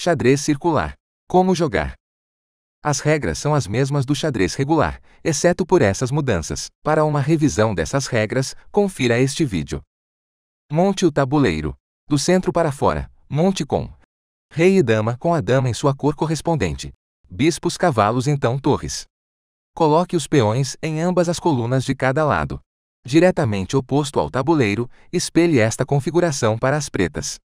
Xadrez circular. Como jogar? As regras são as mesmas do xadrez regular, exceto por essas mudanças. Para uma revisão dessas regras, confira este vídeo. Monte o tabuleiro. Do centro para fora, monte com rei e dama com a dama em sua cor correspondente. Bispos, cavalos, então torres. Coloque os peões em ambas as colunas de cada lado. Diretamente oposto ao tabuleiro, espelhe esta configuração para as pretas.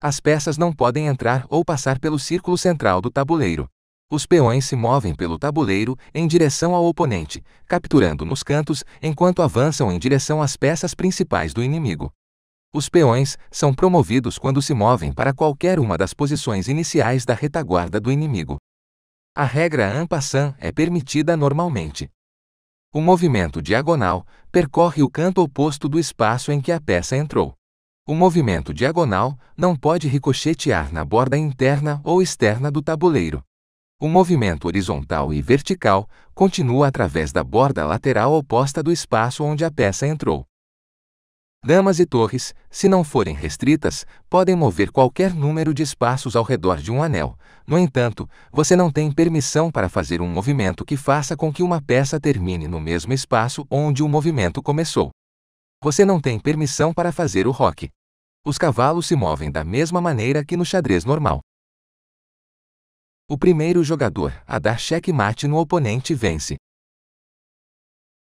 As peças não podem entrar ou passar pelo círculo central do tabuleiro. Os peões se movem pelo tabuleiro em direção ao oponente, capturando nos cantos enquanto avançam em direção às peças principais do inimigo. Os peões são promovidos quando se movem para qualquer uma das posições iniciais da retaguarda do inimigo. A regra ampassan é permitida normalmente. O movimento diagonal percorre o canto oposto do espaço em que a peça entrou. O movimento diagonal não pode ricochetear na borda interna ou externa do tabuleiro. O movimento horizontal e vertical continua através da borda lateral oposta do espaço onde a peça entrou. Damas e torres, se não forem restritas, podem mover qualquer número de espaços ao redor de um anel. No entanto, você não tem permissão para fazer um movimento que faça com que uma peça termine no mesmo espaço onde o movimento começou. Você não tem permissão para fazer o rock os cavalos se movem da mesma maneira que no xadrez normal. O primeiro jogador a dar checkmate no oponente vence.